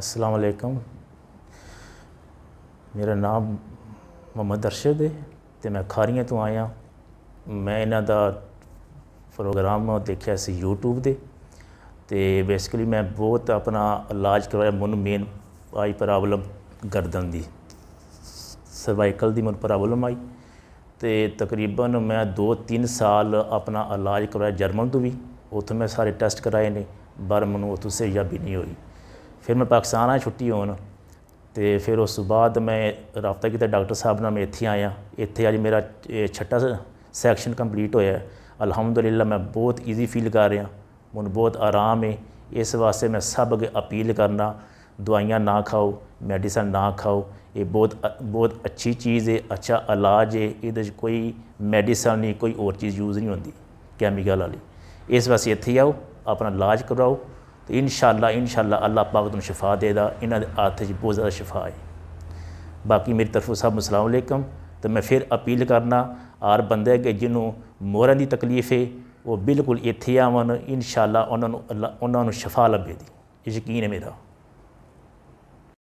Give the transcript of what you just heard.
अस्सलाम वालेकुम ਮੇਰਾ ਨਾਮ ਮੁਹੰਮਦ ਅਰਸ਼ਦ ਹੈ ਤੇ ਮੈਂ ਖਾਰੀਆਂ ਤੋਂ ਆਇਆ ਮੈਂ ਇਹਨਾਂ ਦਾ ਪ੍ਰੋਗਰਾਮ ਦੇਖਿਆ ਸੀ YouTube ਦੇ ਤੇ ਬੇਸਿਕਲੀ ਮੈਂ ਬਹੁਤ ਆਪਣਾ ਇਲਾਜ ਕਰਵਾਇਆ ਮੈਨੂੰ ਮੇਨ ਆਈ ਪ੍ਰੋਬਲਮ ਗਰਦਨ ਦੀ ਸਰਵਾਈਕਲ ਦੀ ਮੈਨੂੰ ਪ੍ਰੋਬਲਮ ਆਈ ਤੇ ਤਕਰੀਬਨ ਮੈਂ 2-3 ਸਾਲ ਆਪਣਾ ਇਲਾਜ ਕਰਵਾਇਆ ਜਰਮਨ ਤੋਂ ਵੀ ਉੱਥੇ ਮੈਂ ਸਾਰੇ ਟੈਸਟ ਕਰਾਏ ਨੇ ਪਰ ਮੈਨੂੰ ਉੱਥੇ ਸਹੀ ਵੀ ਨਹੀਂ ਹੋਈ ਫਿਰ ਮੈਂ ਪਾਕਿਸਤਾਨ ਆ ਛੁੱਟੀ ਹੋਣ ਤੇ ਫਿਰ ਉਸ ਤੋਂ ਬਾਅਦ ਮੈਂ ਰਾਫਤਾ ਕੀਤਾ ਡਾਕਟਰ ਸਾਹਿਬ ਨਾਲ ਮੈਂ ਇੱਥੇ ਆਇਆ ਇੱਥੇ ਅੱਜ ਮੇਰਾ ਛੱਟਾ ਸੈਕਸ਼ਨ ਕੰਪਲੀਟ ਹੋਇਆ ਅਲਹਮਦੁਲਿਲਾ ਮੈਂ ਬਹੁਤ ਈਜ਼ੀ ਫੀਲ ਕਰ ਰਿਹਾ ਹੁਣ ਬਹੁਤ ਆਰਾਮ ਹੈ ਇਸ ਵਾਸਤੇ ਮੈਂ ਸਭ ਅੱਗੇ ਅਪੀਲ ਕਰਨਾ ਦਵਾਈਆਂ ਨਾ ਖਾਓ ਮੈਡੀਸਨ ਨਾ ਖਾਓ ਇਹ ਬਹੁਤ ਬਹੁਤ ਅੱਛੀ ਚੀਜ਼ ਹੈ ਅੱਛਾ ਇਲਾਜ ਹੈ ਇਹਦੇ 'ਚ ਕੋਈ ਮੈਡੀਸਨ ਨਹੀਂ ਕੋਈ ਹੋਰ ਚੀਜ਼ ਯੂਜ਼ ਨਹੀਂ ਹੁੰਦੀ ਕੈਮੀਕਲ ਵਾਲੀ ਇਸ ਵਾਸਤੇ ਇੱਥੇ ਆਓ ਆਪਣਾ ਇਲਾਜ ਕਰਾਓ तो इन शाला अल्लाह पाक तुम शफा देगा इन्होंने हाथ हथ बहुत ज़्यादा शफा है बाकी मेरी तरफों सब असलकम तो मैं फिर अपील करना हर बंदे कि जिन्हों मोहर की तकलीफ है वह बिल्कुल इतें आवन इन शाला उन्होंने अल्लाह उन्होंने शफा लभेगी यकीन है मेरा